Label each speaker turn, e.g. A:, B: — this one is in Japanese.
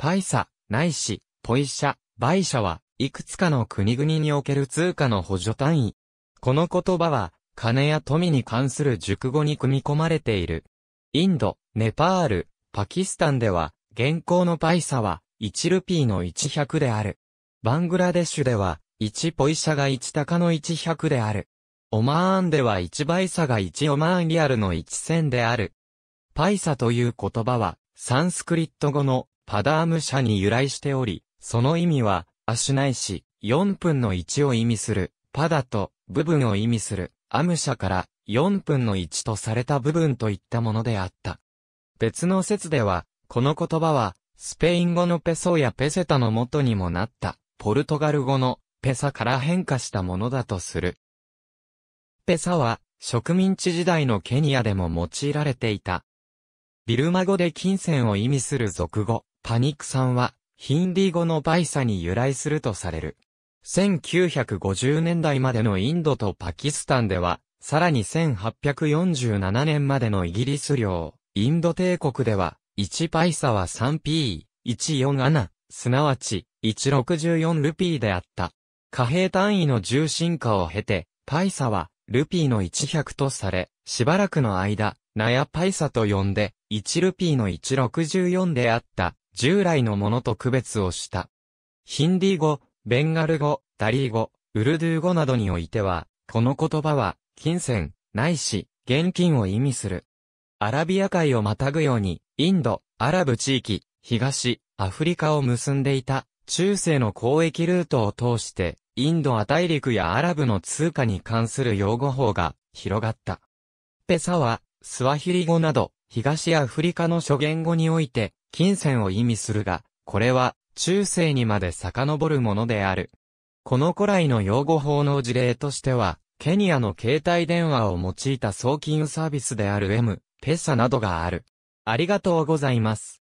A: パイサ、ないし、ポイシャ、バイシャは、いくつかの国々における通貨の補助単位。この言葉は、金や富に関する熟語に組み込まれている。インド、ネパール、パキスタンでは、現行のパイサは、1ルピーの100である。バングラデシュでは、1ポイシャが1高の100である。オマーンでは1バイサが1オマーンリアルの1000である。パイサという言葉は、サンスクリット語のパダーム社に由来しており、その意味は、足ないし、4分の1を意味する、パダと部分を意味する、アム社から4分の1とされた部分といったものであった。別の説では、この言葉は、スペイン語のペソやペセタの元にもなった、ポルトガル語のペサから変化したものだとする。ペサは、植民地時代のケニアでも用いられていた。ビルマ語で金銭を意味する俗語。パニク酸は、ヒンディー語のバイサに由来するとされる。1950年代までのインドとパキスタンでは、さらに1847年までのイギリス領、インド帝国では、1パイサは 3P、147すなわち、164ルピーであった。貨幣単位の重心化を経て、パイサは、ルピーの100とされ、しばらくの間、ナヤパイサと呼んで、1ルピーの164であった、従来のものと区別をした。ヒンディー語、ベンガル語、ダリー語、ウルドゥー語などにおいては、この言葉は、金銭、ないし、現金を意味する。アラビア海をまたぐように、インド、アラブ地域、東、アフリカを結んでいた、中世の交易ルートを通して、インドア大陸やアラブの通貨に関する用語法が広がった。ペサは、スワヒリ語など、東アフリカの諸言語において、金銭を意味するが、これは、中世にまで遡るものである。この古来の用語法の事例としては、ケニアの携帯電話を用いた送金サービスである M、ペサなどがある。ありがとうございます。